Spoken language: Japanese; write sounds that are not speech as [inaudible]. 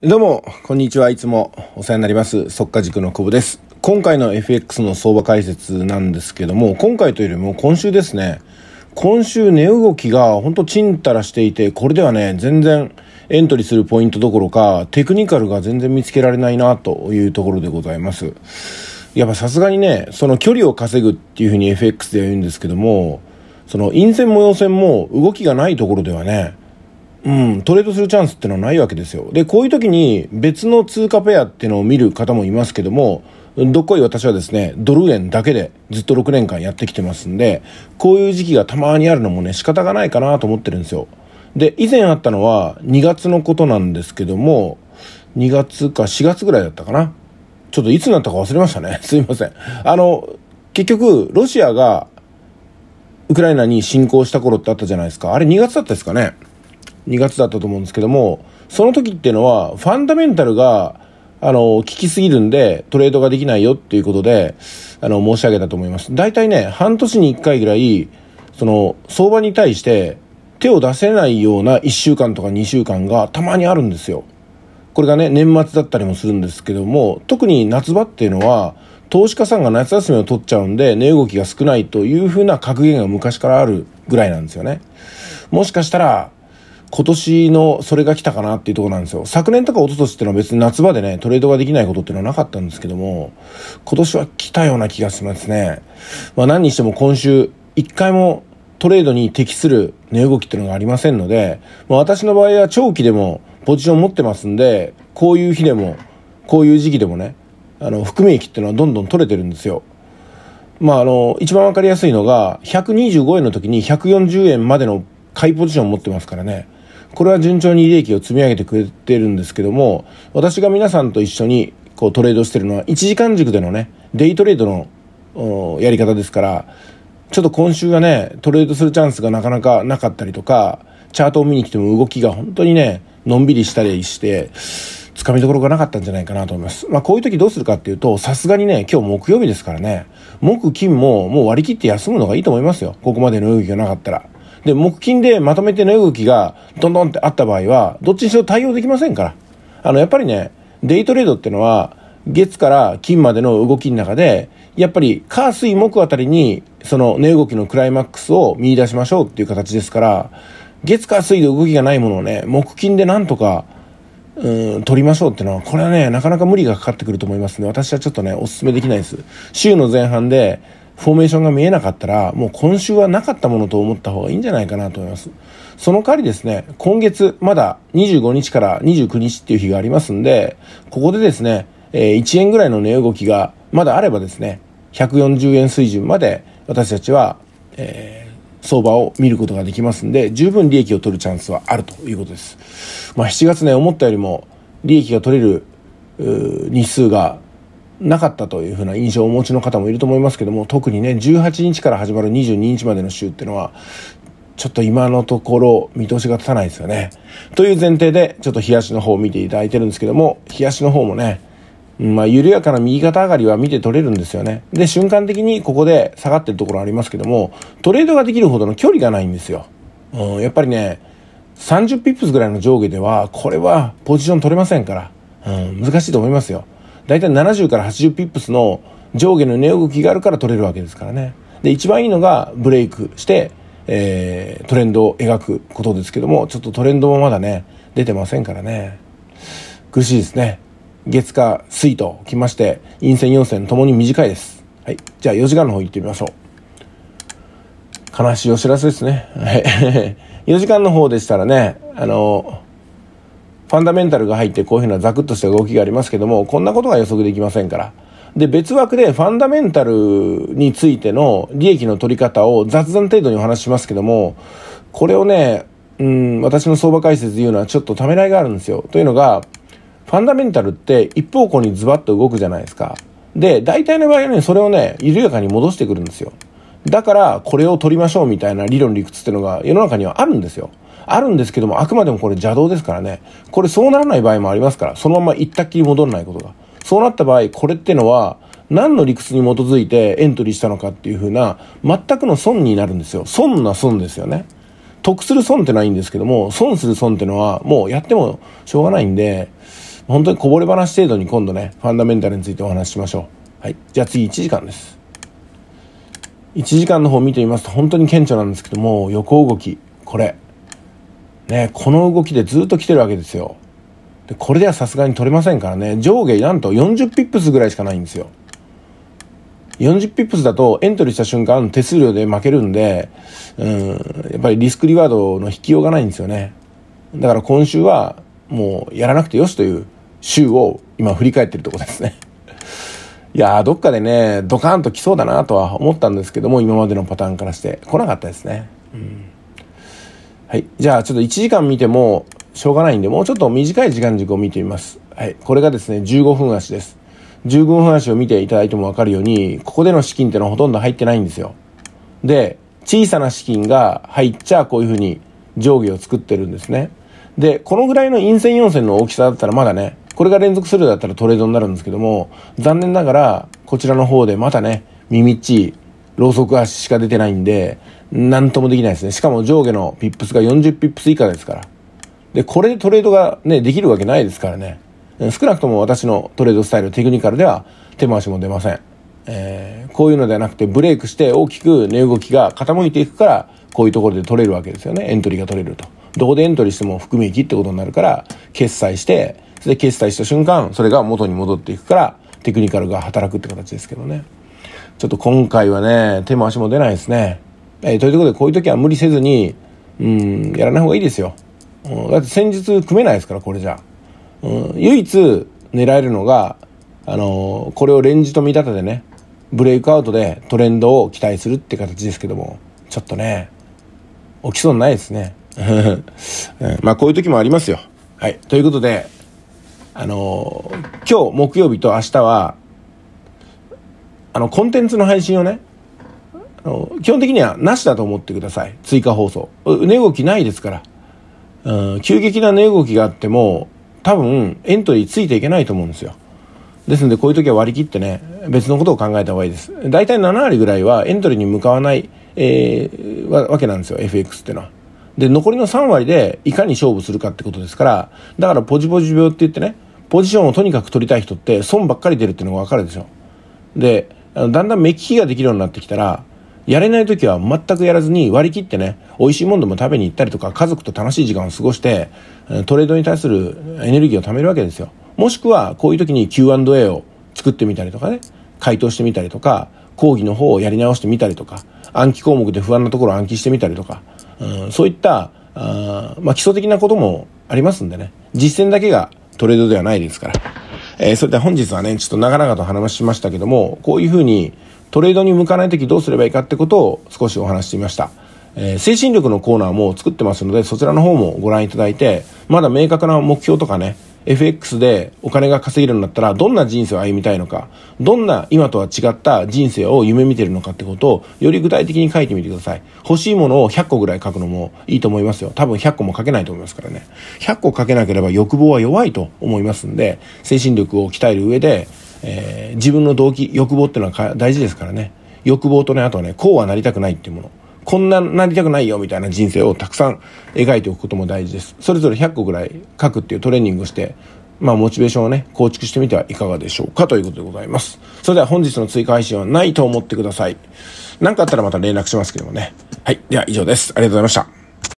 どうも、こんにちは。いつもお世話になります。速化塾の久保です。今回の FX の相場解説なんですけども、今回というよりも今週ですね。今週値動きがほんとちんたらしていて、これではね、全然エントリーするポイントどころか、テクニカルが全然見つけられないなというところでございます。やっぱさすがにね、その距離を稼ぐっていうふうに FX では言うんですけども、その陰線も陽線も動きがないところではね、うん、トレードするチャンスってのはないわけですよ。で、こういう時に別の通貨ペアっていうのを見る方もいますけども、どっこい私はですね、ドル円だけでずっと6年間やってきてますんで、こういう時期がたまにあるのもね、仕方がないかなと思ってるんですよ。で、以前あったのは2月のことなんですけども、2月か4月ぐらいだったかな。ちょっといつになったか忘れましたね。[laughs] すいません。あの、結局、ロシアがウクライナに侵攻した頃ってあったじゃないですか。あれ2月だったですかね。2月だったと思うんですけども、その時っていうのは、ファンダメンタルが、あの、効きすぎるんで、トレードができないよっていうことで、あの、申し上げたと思います。大体ね、半年に1回ぐらい、その、相場に対して手を出せないような1週間とか2週間がたまにあるんですよ。これがね、年末だったりもするんですけども、特に夏場っていうのは、投資家さんが夏休みを取っちゃうんで、値動きが少ないというふうな格言が昔からあるぐらいなんですよね。もしかしたら、今年のそれが来たかなっていうとこなんですよ。昨年とか一昨年ってのは別に夏場でね、トレードができないことっていうのはなかったんですけども、今年は来たような気がしますね。まあ何にしても今週、一回もトレードに適する値動きっていうのがありませんので、ま私の場合は長期でもポジション持ってますんで、こういう日でも、こういう時期でもね、あの、含み益っていうのはどんどん取れてるんですよ。まああの、一番わかりやすいのが、125円の時に140円までの買いポジション持ってますからね。これは順調に利益を積み上げてくれてるんですけども、私が皆さんと一緒にこうトレードしてるのは1時間軸でのね、デイトレードのやり方ですから、ちょっと今週はね、トレードするチャンスがなかなかなかったりとか、チャートを見に来ても動きが本当にね、のんびりしたりして、つかみどころがなかったんじゃないかなと思います。まあこういう時どうするかっていうと、さすがにね、今日木曜日ですからね、木金ももう割り切って休むのがいいと思いますよ。ここまでの動きがなかったら。で、木金でまとめて値動きがどんどんってあった場合は、どっちにしろ対応できませんから。あの、やっぱりね、デイトレードっていうのは、月から金までの動きの中で、やっぱり火水木あたりに、その値動きのクライマックスを見出しましょうっていう形ですから、月火水で動きがないものをね、木金でなんとか、うん、取りましょうっていうのは、これはね、なかなか無理がかかってくると思いますね。私はちょっとね、お勧めできないです。週の前半で、フォーメーションが見えなかったら、もう今週はなかったものと思った方がいいんじゃないかなと思います。その代わりですね、今月、まだ25日から29日っていう日がありますんで、ここでですね、え1円ぐらいの値動きがまだあればですね、140円水準まで私たちは、えー、相場を見ることができますんで、十分利益を取るチャンスはあるということです。まあ、7月ね、思ったよりも利益が取れる日数がなかったというふうな印象をお持ちの方もいると思いますけども特にね18日から始まる22日までの週っていうのはちょっと今のところ見通しが立たないですよね。という前提でちょっと冷やしの方を見ていただいてるんですけども冷やしの方もねまあ、緩やかな右肩上がりは見て取れるんですよね。で、瞬間的にここで下がってるところありますけども、トレードができるほどの距離がないんですよ。うん、やっぱりね、30ピップスぐらいの上下では、これはポジション取れませんから、うん、難しいと思いますよ。大体70から80ピップスの上下の値動きがあるから取れるわけですからね。で、一番いいのがブレイクして、えー、トレンドを描くことですけども、ちょっとトレンドもまだね、出てませんからね。苦しいですね。月火水と来まして、陰線陽線ともに短いです。はい。じゃあ4時間の方行ってみましょう。悲しいお知らせですね。はい。4 [laughs] 時間の方でしたらね、あの、ファンダメンタルが入ってこういうふうなザクッとした動きがありますけども、こんなことが予測できませんから。で、別枠でファンダメンタルについての利益の取り方を雑談程度にお話しますけども、これをね、うん、私の相場解説で言うのはちょっとためらいがあるんですよ。というのが、ファンダメンタルって一方向にズバッと動くじゃないですか。で、大体の場合はね、それをね、緩やかに戻してくるんですよ。だから、これを取りましょうみたいな理論理屈っていうのが世の中にはあるんですよ。あるんですけども、あくまでもこれ邪道ですからね。これそうならない場合もありますから、そのまま行ったっきり戻らないことが。そうなった場合、これってのは、何の理屈に基づいてエントリーしたのかっていう風な、全くの損になるんですよ。損な損ですよね。得する損ってないんですけども、損する損ってのは、もうやってもしょうがないんで、本当にこぼれ話程度に今度ね、ファンダメンタルについてお話ししましょう。はい。じゃあ次1時間です。1時間の方見てみますと、本当に顕著なんですけども、横動き、これ。ね、この動きでずっと来てるわけですよ。でこれではさすがに取れませんからね、上下なんと40ピップスぐらいしかないんですよ。40ピップスだとエントリーした瞬間手数料で負けるんで、うん、やっぱりリスクリワードの引きようがないんですよね。だから今週はもうやらなくてよしという週を今振り返ってるとこですね。いやどっかでね、ドカーンと来そうだなとは思ったんですけども、今までのパターンからして来なかったですね。うんはい。じゃあ、ちょっと1時間見てもしょうがないんで、もうちょっと短い時間軸を見てみます。はい。これがですね、15分足です。15分足を見ていただいてもわかるように、ここでの資金ってのはほとんど入ってないんですよ。で、小さな資金が入っちゃ、こういうふうに上下を作ってるんですね。で、このぐらいの陰線4線の大きさだったらまだね、これが連続するだったらトレードになるんですけども、残念ながら、こちらの方でまたね、耳っちいろうそく足しか出てないんで、なんともできないですね。しかも上下のピップスが40ピップス以下ですから。で、これでトレードがね、できるわけないですからね。少なくとも私のトレードスタイル、テクニカルでは手回しも出ません。えー、こういうのではなくてブレイクして大きく値動きが傾いていくから、こういうところで取れるわけですよね。エントリーが取れると。どこでエントリーしても含み益ってことになるから、決済して、それで決済した瞬間、それが元に戻っていくから、テクニカルが働くって形ですけどね。ちょっと今回はね、手も足も出ないですね。えー、ということで、こういう時は無理せずに、うん、やらない方がいいですよ。うん、だって先日組めないですから、これじゃ。うん、唯一狙えるのが、あのー、これをレンジと見立ててね、ブレイクアウトでトレンドを期待するって形ですけども、ちょっとね、起きそうにないですね。[laughs] まあ、こういう時もありますよ。はい。ということで、あのー、今日木曜日と明日は、あの、コンテンツの配信をね、あの基本的にはなしだと思ってください。追加放送。値動きないですから。うん、急激な値動きがあっても、多分エントリーついていけないと思うんですよ。ですので、こういう時は割り切ってね、別のことを考えた方がいいです。大体7割ぐらいはエントリーに向かわない、えー、わけなんですよ、FX ってのは。で、残りの3割でいかに勝負するかってことですから、だからポジポジ病って言ってね、ポジションをとにかく取りたい人って損ばっかり出るっていうのが分かるでしょ。で、あのだんだん目利きができるようになってきたら、やれない時は全くやらずに割り切ってね、美味しいもんでも食べに行ったりとか、家族と楽しい時間を過ごして、トレードに対するエネルギーを貯めるわけですよ。もしくは、こういう時に Q&A を作ってみたりとかね、回答してみたりとか、講義の方をやり直してみたりとか、暗記項目で不安なところを暗記してみたりとか、うん、そういった、あまあ、基礎的なこともありますんでね、実践だけがトレードではないですから。えー、それでは本日はね、ちょっと長々と話しましたけども、こういうふうにトレードに向かない時どうすればいいかってことを少しお話してみました。えー、精神力のコーナーも作ってますので、そちらの方もご覧いただいて、まだ明確な目標とかね、FX でお金が稼げるんだったら、どんな人生を歩みたいのか、どんな今とは違った人生を夢見てるのかってことを、より具体的に書いてみてください。欲しいものを100個ぐらい書くのもいいと思いますよ。多分100個も書けないと思いますからね。100個書けなければ欲望は弱いと思いますんで、精神力を鍛える上で、えー、自分の動機、欲望っていうのは大事ですからね。欲望とね、あとはね、こうはなりたくないっていうもの。こんななりたくないよみたいな人生をたくさん描いておくことも大事です。それぞれ100個ぐらい書くっていうトレーニングをして、まあ、モチベーションをね、構築してみてはいかがでしょうかということでございます。それでは本日の追加配信はないと思ってください。何かあったらまた連絡しますけどもね。はい。では以上です。ありがとうございました。